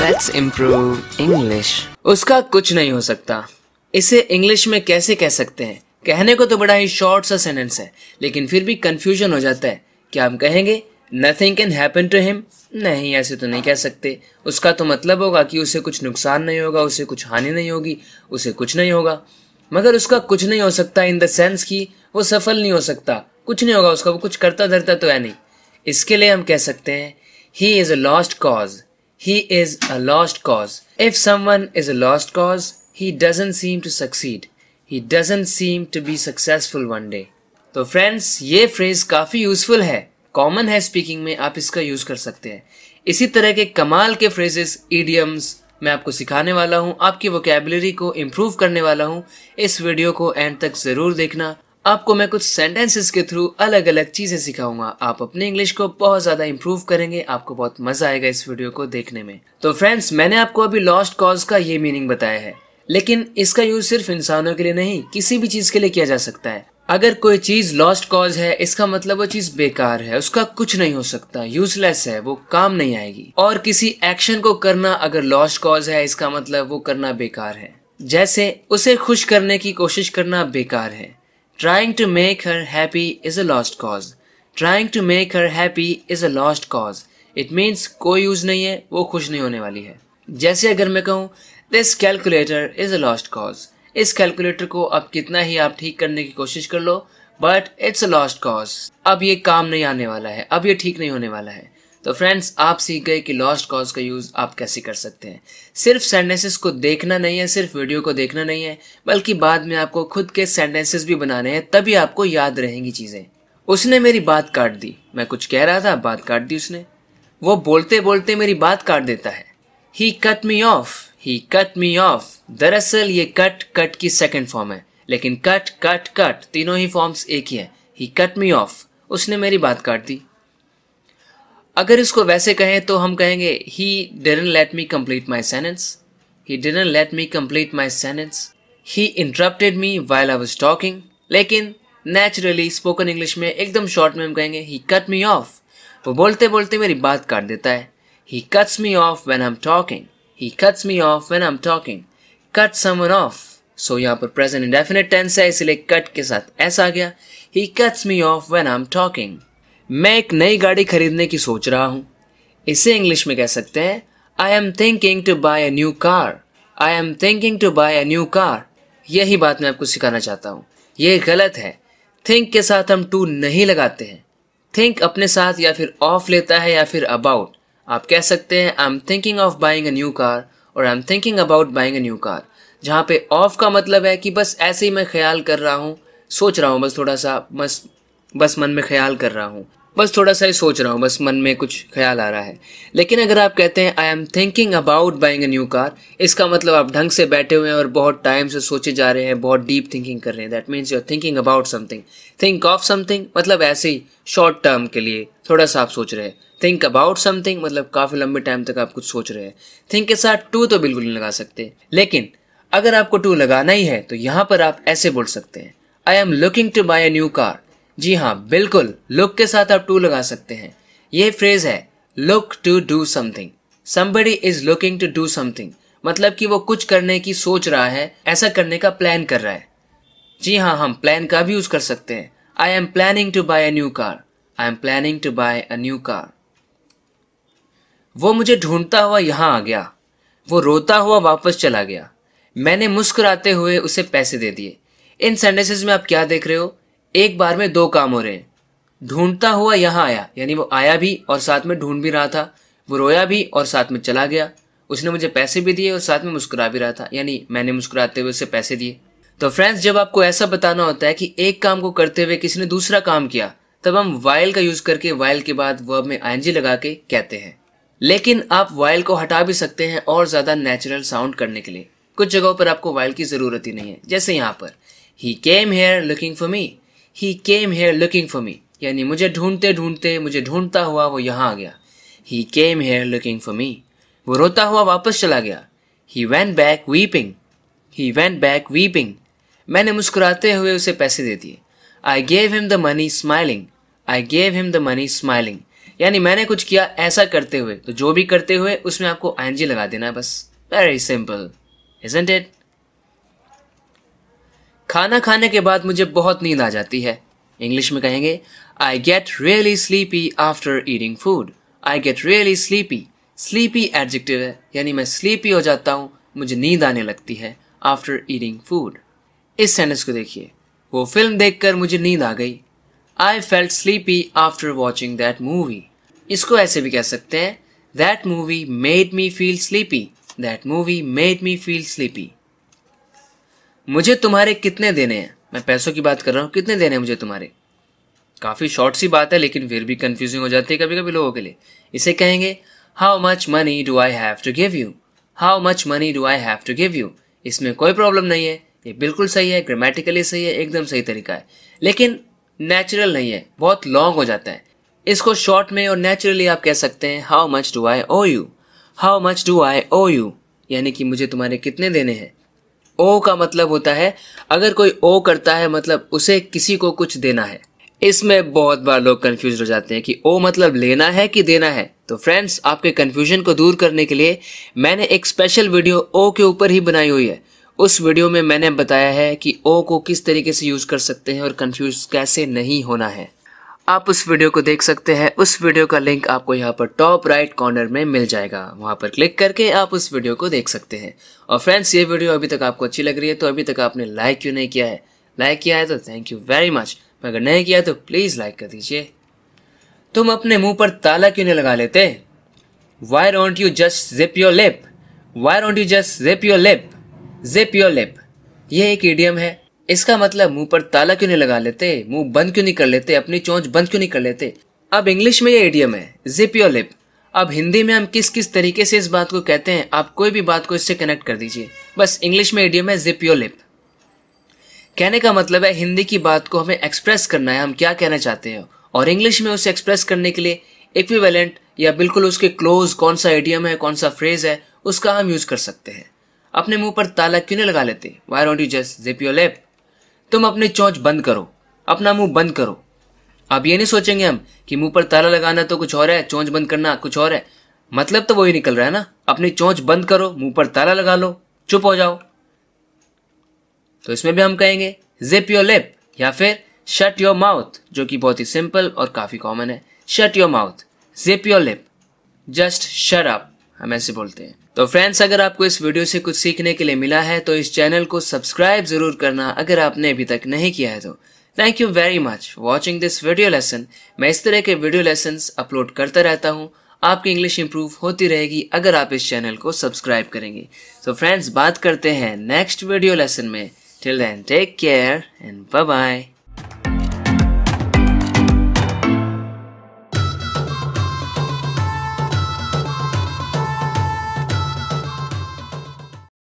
Let's improve English उसका कुछ नहीं हो सकता इसे इंग्लिश में कैसे कह सकते हैं कहने को तो बड़ा ही शॉर्ट सा सेंटेंस है लेकिन फिर भी कंफ्यूजन हो जाता है क्या हम कहेंगे nothing can happen to him नहीं ऐसे तो नहीं कह सकते उसका तो मतलब होगा कि उसे कुछ नुकसान नहीं होगा उसे कुछ हानि नहीं होगी उसे कुछ नहीं होगा मगर उसका कुछ नहीं हो सकता इन द सेंस कि वो सफल नहीं हो सकता कुछ नहीं होगा उसका वो कुछ करता धरता तो है नहीं इसके लिए हम कह सकते हैं he is a lost cause He is a lost cause. If someone is a lost cause, he doesn't seem to succeed. He doesn't seem to be successful one day. तो फ्रेंड्स ये फ्रेज काफी useful है common है speaking में आप इसका use कर सकते हैं इसी तरह के कमाल के फ्रेजेस इडियम्स मैं आपको सिखाने वाला हूँ आपकी वोकेबलरी को इम्प्रूव करने वाला हूँ इस वीडियो को एंड तक ज़रूर देखना आपको मैं कुछ सेंटेंसेस के थ्रू अलग अलग चीजें सिखाऊंगा आप अपने इंग्लिश को बहुत ज्यादा इम्प्रूव करेंगे आपको बहुत मजा आएगा इस वीडियो को देखने में तो फ्रेंड्स मैंने आपको अभी लॉस्ट कॉज का ये मीनिंग बताया है लेकिन इसका यूज सिर्फ इंसानों के लिए नहीं किसी भी चीज के लिए किया जा सकता है अगर कोई चीज लॉस्ट कॉज है इसका मतलब वो चीज बेकार है उसका कुछ नहीं हो सकता यूजलेस है वो काम नहीं आएगी और किसी एक्शन को करना अगर लॉस्ट कॉज है इसका मतलब वो करना बेकार है जैसे उसे खुश करने की कोशिश करना बेकार है Trying to make her happy is a lost cause. Trying to make her happy is a lost cause. It means कोई यूज नहीं है वो खुश नहीं होने वाली है जैसे अगर मैं कहूँ this calculator is a lost cause. इस कैलकुलेटर को अब कितना ही आप ठीक करने की कोशिश कर लो but it's a lost cause अब ये काम नहीं आने वाला है अब ये ठीक नहीं होने वाला है तो फ्रेंड्स आप सीख गए कि लॉस्ट कॉज का यूज़ आप कैसे कर सकते हैं सिर्फ सेंटेंसेस को देखना नहीं है सिर्फ वीडियो को देखना नहीं है बल्कि बाद में आपको खुद के सेंटेंसेस भी बनाने हैं तभी आपको याद रहेंगी चीज़ें उसने मेरी बात काट दी मैं कुछ कह रहा था बात काट दी उसने वो बोलते बोलते मेरी बात काट देता है he cut me off he cut me off दरअसल ये कट कट की सेकेंड फॉर्म है लेकिन कट कट कट तीनों ही फॉर्म्स एक ही है ही कट मी ऑफ उसने मेरी बात काट दी अगर इसको वैसे कहें तो हम कहेंगे he didn't let me complete my sentence he didn't let me complete my sentence he interrupted me while I was talking लेकिन नेचुरली स्पोकन इंग्लिश में एकदम शॉर्ट में हम कहेंगे ही कट मी ऑफ वो बोलते बोलते मेरी बात काट देता है he cuts me off when I am talking he cuts me off when I am talking cut someone off so यहाँ पर प्रेजेंट इंडेफिनेट टेंस है इसलिए कट के साथ ऐसा आ गया he cuts me off when I am talking मैं एक नई गाड़ी खरीदने की सोच रहा हूँ इसे इंग्लिश में कह सकते हैं I am thinking to buy a new car I am thinking to buy a new car यही बात मैं आपको सिखाना चाहता हूँ ये गलत है थिंक के साथ हम टू नहीं लगाते हैं थिंक अपने साथ या फिर ऑफ लेता है या फिर अबाउट आप कह सकते हैं I am thinking of buying a new car और I am thinking about buying a new car जहाँ पे ऑफ का मतलब है कि बस ऐसे ही मैं ख्याल कर रहा हूँ सोच रहा हूँ बस थोड़ा सा बस बस मन में ख्याल कर रहा हूँ बस थोड़ा सा ही सोच रहा हूँ बस मन में कुछ ख्याल आ रहा है लेकिन अगर आप कहते हैं I am thinking about buying a new car इसका मतलब आप ढंग से बैठे हुए हैं और बहुत टाइम से सोचे जा रहे हैं बहुत डीप थिंकिंग कर रहे हैं that means you are thinking about something think of something मतलब ऐसे ही शॉर्ट टर्म के लिए थोड़ा सा आप सोच रहे हैं थिंक अबाउट समथिंग मतलब काफ़ी लंबे टाइम तक आप कुछ सोच रहे हैं थिंक के साथ टू तो बिल्कुल नहीं लगा सकते लेकिन अगर आपको टू लगाना ही है तो यहाँ पर आप ऐसे बोल सकते हैं I am looking to buy a new car जी हाँ बिल्कुल लुक के साथ आप टू लगा सकते हैं ये फ्रेज है look to do something somebody is looking to do something मतलब कि वो कुछ करने की सोच रहा है ऐसा करने का प्लान कर रहा है जी हाँ हम प्लान का भी यूज कर सकते हैं I am planning to buy a new car I am planning to buy a new car वो मुझे ढूंढता हुआ यहाँ आ गया वो रोता हुआ वापस चला गया मैंने मुस्कुराते हुए उसे पैसे दे दिए इन सेंटेंसेस में आप क्या देख रहे हो एक बार में दो काम हो रहे हैं ढूंढता हुआ यहाँ आया यानी वो आया भी और साथ में ढूंढ भी रहा था वो रोया भी और साथ में चला गया उसने मुझे पैसे भी दिए और साथ में मुस्कुरा भी रहा था यानी मैंने मुस्कुराते हुए उसे पैसे दिए तो फ्रेंड्स जब आपको ऐसा बताना होता है कि एक काम को करते हुए किसी ने दूसरा काम किया तब हम वाइल का यूज करके वाइल के बाद वर्ब में आई लगा के कहते हैं लेकिन आप वाइल को हटा भी सकते हैं और ज्यादा नेचुरल साउंड करने के लिए कुछ जगहों पर आपको वाइल की जरूरत ही नहीं है जैसे यहाँ पर he came here looking for me he came here looking for me यानी मुझे ढूंढते ढूंढते मुझे ढूंढता हुआ वो यहाँ आ गया he came here looking for me वो रोता हुआ वापस चला गया he went back weeping he went back weeping मैंने मुस्कुराते हुए उसे पैसे दे दिए I gave him the money smiling I gave him the money smiling यानी मैंने कुछ किया ऐसा करते हुए तो जो भी करते हुए उसमें आपको आई लगा देना बस वेरी सिंपल इजेंट इट खाना खाने के बाद मुझे बहुत नींद आ जाती है इंग्लिश में कहेंगे I get really sleepy after eating food I get really sleepy sleepy adjective है यानी मैं स्लीपी हो जाता हूँ मुझे नींद आने लगती है आफ्टर ईटिंग फूड इस सेंटेंस को देखिए वो फिल्म देखकर मुझे नींद आ गई I felt sleepy after watching that movie इसको ऐसे भी कह सकते हैं that movie made me feel sleepy that movie made me feel sleepy मुझे तुम्हारे कितने देने हैं मैं पैसों की बात कर रहा हूँ कितने देने हैं मुझे तुम्हारे काफ़ी शॉर्ट सी बात है लेकिन फिर भी कन्फ्यूजिंग हो जाती है कभी कभी लोगों के लिए इसे कहेंगे how much money do I have to give you how much money do I have to give you इसमें कोई प्रॉब्लम नहीं है ये बिल्कुल सही है ग्रामेटिकली सही है एकदम सही तरीका है लेकिन नेचुरल नहीं है बहुत लॉन्ग हो जाता है इसको शॉर्ट में और नेचुरली आप कह सकते हैं how much do I owe you how much do I owe you यानी कि मुझे तुम्हारे कितने देने हैं ओ का मतलब होता है अगर कोई ओ करता है मतलब उसे किसी को कुछ देना है इसमें बहुत बार लोग कंफ्यूज हो जाते हैं कि ओ मतलब लेना है कि देना है तो फ्रेंड्स आपके कंफ्यूजन को दूर करने के लिए मैंने एक स्पेशल वीडियो ओ के ऊपर ही बनाई हुई है उस वीडियो में मैंने बताया है कि ओ को किस तरीके से यूज़ कर सकते हैं और कंफ्यूज कैसे नहीं होना है आप उस वीडियो को देख सकते हैं उस वीडियो का लिंक आपको यहाँ पर टॉप राइट कॉर्नर में मिल जाएगा वहाँ पर क्लिक करके आप उस वीडियो को देख सकते हैं और फ्रेंड्स ये वीडियो अभी तक आपको अच्छी लग रही है तो अभी तक आपने लाइक क्यों नहीं किया है लाइक किया है तो थैंक यू वेरी मच अगर नहीं किया तो प्लीज़ लाइक कर दीजिए तुम अपने मुंह पर ताला क्यों नहीं लगा लेते why don't you just zip your lip why don't you just zip your lip zip your lip ये एक ईडियम है इसका मतलब मुंह पर ताला क्यों नहीं लगा लेते मुंह बंद क्यों नहीं कर लेते अपनी चोंच बंद क्यों नहीं कर लेते अब इंग्लिश में ये एडियम है जिप योर लिप अब हिंदी में हम किस किस तरीके से इस बात को कहते हैं आप कोई भी बात को इससे कनेक्ट कर दीजिए बस इंग्लिश में एडियम है जिप योर लिप कहने का मतलब है हिंदी की बात को हमें एक्सप्रेस करना है हम क्या कहना चाहते हैं और इंग्लिश में उसे एक्सप्रेस करने के लिए इक्विवेलेंट या बिल्कुल उसके क्लोज कौन सा एडियम है कौन सा फ्रेज है उसका हम यूज कर सकते हैं अपने मुंह पर ताला क्यों नहीं लगा लेते why don't you just zip your lip तुम अपने चौंच बंद करो अपना मुंह बंद करो अब ये नहीं सोचेंगे हम कि मुंह पर ताला लगाना तो कुछ और है चौंच बंद करना कुछ और है मतलब तो वही निकल रहा है ना अपनी चौंच बंद करो मुंह पर ताला लगा लो चुप हो जाओ तो इसमें भी हम कहेंगे जिप योर लिप या फिर शट योर माउथ जो कि बहुत ही सिंपल और काफ़ी कॉमन है shut your mouth zip your lip just shut up हम ऐसे बोलते हैं तो फ्रेंड्स अगर आपको इस वीडियो से कुछ सीखने के लिए मिला है तो इस चैनल को सब्सक्राइब जरूर करना अगर आपने अभी तक नहीं किया है तो thank you very much watching this video lesson मैं इस तरह के वीडियो लेसन अपलोड करता रहता हूँ आपकी इंग्लिश इंप्रूव होती रहेगी अगर आप इस चैनल को सब्सक्राइब करेंगे तो फ्रेंड्स बात करते हैं नेक्स्ट वीडियो लेसन में till then take care and bye bye